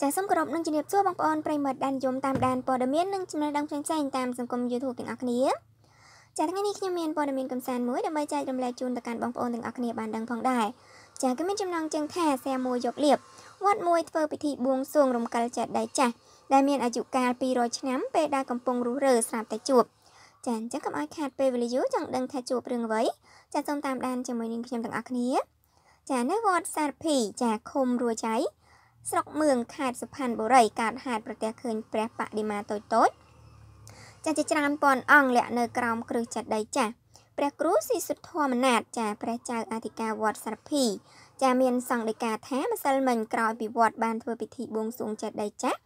ចាសសូមគោរពនឹងជំរាបសួរបងប្អូនប្រិមត្តដែលនិយមតាមដានព័ត៌មាននិងចំណេះដឹងផ្សេងៗតាមសង្គម YouTube ទាំងអស់គ្នាចាសថ្ងៃនេះខ្ញុំមានព័ត៌មានកំសាន្តមួយដើម្បីចែករំលែកជូនទៅកាន់បងប្អូនទាំងអស់គ្នាបានដឹងផងដែរចាសគឺមានចំណងជើងថាសែមួយយកលៀបវត្តមួយធ្វើពិធីបួងសួងរំកិលចាត់ដៃចាស់ដែលមានអាយុកាល200ឆ្នាំពេលដែលកំពុងរស់រើស្រាប់តែជួបចាអញ្ចឹងកុំឲ្យខាតពេលវេលាយូរចង់ដឹងថាជួបរឿងអ្វីចាសូមតាមដានជាមួយនឹងខ្ញុំទាំងអស់គ្នាចានៅវត្តសារភីចាឃុំរួចចៃស្រុកមឿងខេត្តសុផាន់បុរីកើតហេតុប្រទះឃើញព្រះបដិមាតូចតូចចាស់ជាច្រើនពាន់អង្គលាក់នៅក្រោមគ្រឹះចាត់ដីចាស់ព្រះគ្រូស៊ីសុទ្ធធម្មនាតចាព្រះចៅអធិការវត្តសារភី ចាមានសង្ឃដីកាថាម្សិលមិញក្រោយពីវត្ត បាន ធ្វើពិធីបួងសួងចាត់ដីចាស់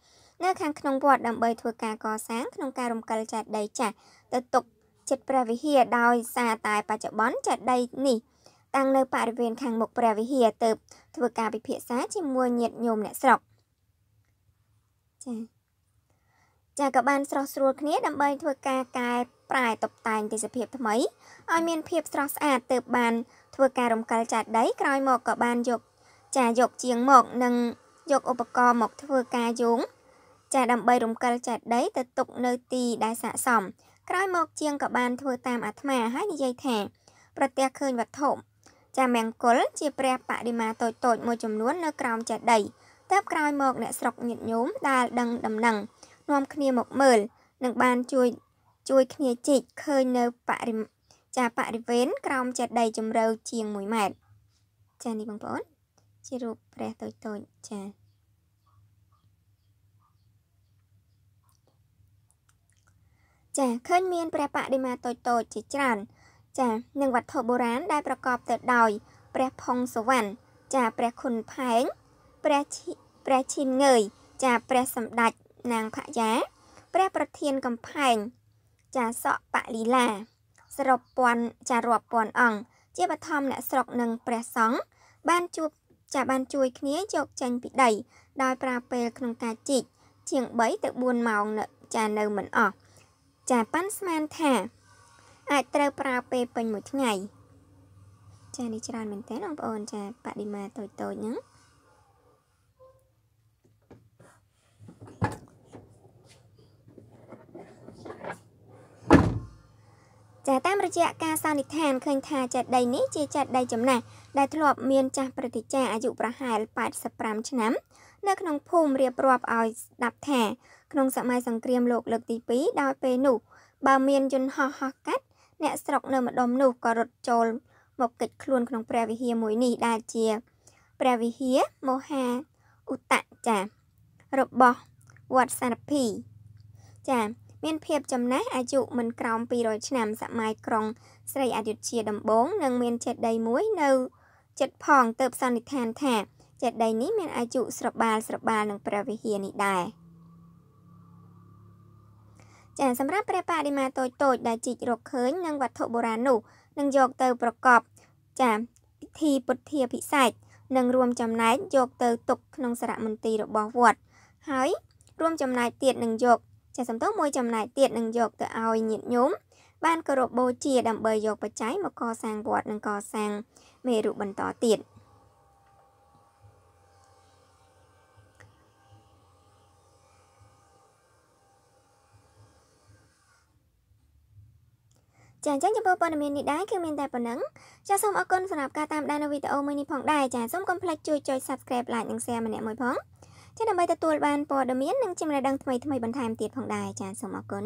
នៅខាងក្នុងវត្តដើម្បីធ្វើការកសាងក្នុងការរំកិលចាត់ដីចាស់ទៅទុកចិត្តព្រះវិហារដោយសារតែបច្ចុប្បន្នចាត់ដីនេះតាំងនៅបរិវេណខាងមុខព្រះវិហារទៅ ធ្វើការពិភាក្សាជាមួយញាតិញោមអ្នកស្រុកចា៎ចាក៏បាន ស្រស់ស្រួលគ្នា ដើម្បី ធ្វើការកែប្រែតុបតែងទេសភាពថ្មីឲ្យមានភាពស្រស់ស្អាត ទៅបាន ធ្វើការរំកិលចាដីក្រោយមកក៏បានយកចាយកជាងមក និងយកឧបករណ៍មកធ្វើការយោងចាដើម្បីរំកិលចាដី ទៅទុកនៅទី ដែលស័ក្តិសមក្រោយមក ជាងក៏បានធ្វើតាមអាត្មាហើយនិយាយថាប្រទះឃើញវត្ថុចាមង្គលជាព្រះបរិមាតូចតូចមួយចំនួននៅក្រោមចេតិយតើបក្រោយមកអ្នកស្រុកញាតិញោមដែលដឹងដំណឹងនាំគ្នាមកមើលនឹងបានជួយជួយគ្នាជីកឃើញនៅបរិចាបរិវេណក្រោមចេតិយជម្រៅជាង1ម៉ែត្រចានេះបងប្អូន ជារូបព្រះតូចតូចចាចាឃើញមាន ព្រះបដិមាតូចតូចជាច្រើនចានិងវត្ថុបុរាណដែលប្រកបទៅដោយព្រះផុងសវណ្ណចាព្រះខុនផែងព្រះព្រះឈិនងើយចាព្រះសម្ដេចនាងភយា ព្រះប្រធានកំផែងចាសក់បលីឡាសរុបពាន់ចារាប់ពាន់អង្គជាបឋមអ្នកស្រុកនិងព្រះសង្ឃបានជួបចាបានជួយគ្នាយកចាញ់ពីដីដោយប្រើពេលក្នុងការជីកជាង3ទៅ4ម៉ោងចានៅមិនអស់ចាប៉ាន់ស្មានថាអាចត្រូវប្រើពេលពេញមួយថ្ងៃចានេះច្រើនមែនតើបងប្អូនចាបដិមាតូចតូចហ្នឹងចាតាមរយៈការសន្និដ្ឋានឃើញថាចេតិយនេះជាចេតិយចំណាស់ដែលធ្លាប់មានចាស់ព្រឹទ្ធាចារ្យអាយុប្រហែល85ឆ្នាំ នៅក្នុងភូមិរៀបរាប់ឲ្យស្ដាប់ថាក្នុងសម័យសង្គ្រាមលោកលើកទី2ដល់ពេលនោះ បើ មានយន្តហោះហោះកាត់អ្នកស្រុកនៅម្ដុំនោះក៏រត់ចូល មកកិច្ចខ្លួនក្នុងព្រះវិហារមួយនេះដែលជាព្រះវិហារមហាឧតចារបស់វត្តសារភីចាមានភាពចំណាស់អាយុមិនក្រោម200ឆ្នាំសម័យក្រុងស្រីអយុធ្យាដំបូងនិងមានចេតិយមួយនៅចិត្តផង ទៅសន្និដ្ឋានថាចេតិយនេះមានអាយុស្របាលស្របាលនឹងព្រះវិហារនេះដែរ។ចាសម្រាប់ព្រះបរិមាតូចតូចដែលជីករកឃើញនឹងវត្ថុបុរាណនោះនឹងយកទៅប្រកបចាពិធីពុទ្ធាភិសេកនិងរួមចំណែកយកទៅទុកក្នុងសារមន្ទីររបស់វត្ត ហើយ រួមចំណែកទៀតនឹងយកចាសំទោសមួយចំណែកទៀតនឹងយកទៅឲ្យញាតិញោមបានគោរពបូជាដើម្បីយកបច្ច័យមកកសាងវត្តនិងកសាងមេរុបន្តទៀត។ចាអញ្ចឹងចំពោះព័ត៌មាននេះដែរគឺមានតែប៉ុណ្ណឹងចាសូមអរគុណសម្រាប់ការតាមដាននៅវីដេអូមួយនេះផងដែរចាសូមកុំភ្លេចជួយចុច Subscribe Like និង Share ម្នាក់មួយផងចាដើម្បីទទួលបានព័ត៌មាននិងចំណេះដឹងថ្មីៗបន្ថែមទៀតផងដែរចាសូមអរគុណ